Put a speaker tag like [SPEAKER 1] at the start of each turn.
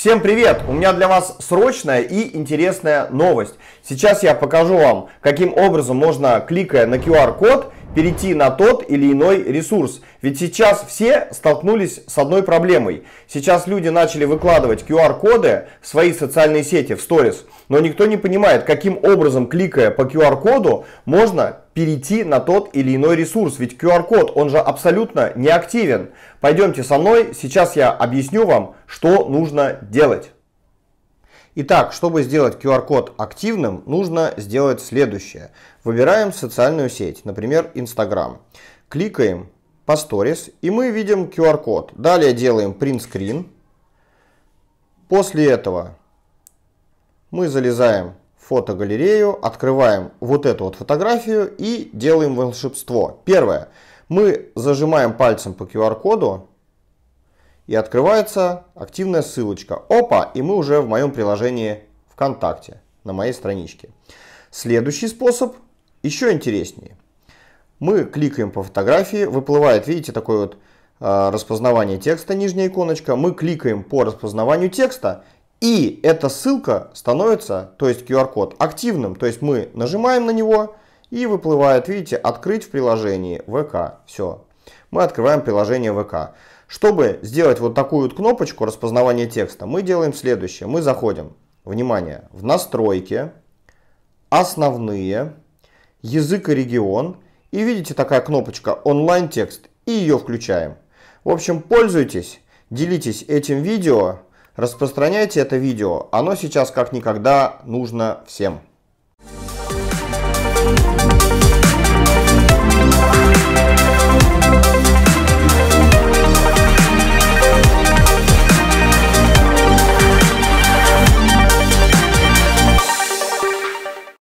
[SPEAKER 1] Всем привет! У меня для вас срочная и интересная новость. Сейчас я покажу вам, каким образом можно, кликая на QR-код, перейти на тот или иной ресурс. Ведь сейчас все столкнулись с одной проблемой. Сейчас люди начали выкладывать QR-коды в свои социальные сети, в сторис, но никто не понимает, каким образом, кликая по QR-коду, можно перейти на тот или иной ресурс, ведь QR-код, он же абсолютно не активен. Пойдемте со мной, сейчас я объясню вам, что нужно делать. Итак, чтобы сделать QR-код активным, нужно сделать следующее. Выбираем социальную сеть, например, Instagram. Кликаем по Stories, и мы видим QR-код. Далее делаем print screen. После этого мы залезаем фотогалерею, открываем вот эту вот фотографию и делаем волшебство. Первое. Мы зажимаем пальцем по QR-коду и открывается активная ссылочка. Опа! И мы уже в моем приложении ВКонтакте, на моей страничке. Следующий способ еще интереснее. Мы кликаем по фотографии, выплывает, видите, такое вот а, распознавание текста, нижняя иконочка. Мы кликаем по распознаванию текста и эта ссылка становится, то есть QR-код, активным. То есть мы нажимаем на него и выплывает, видите, открыть в приложении ВК. Все. Мы открываем приложение ВК. Чтобы сделать вот такую вот кнопочку распознавания текста, мы делаем следующее. Мы заходим, внимание, в настройки, основные, язык и регион. И видите такая кнопочка онлайн текст и ее включаем. В общем, пользуйтесь, делитесь этим видео. Распространяйте это видео, оно сейчас как никогда нужно всем. Thank you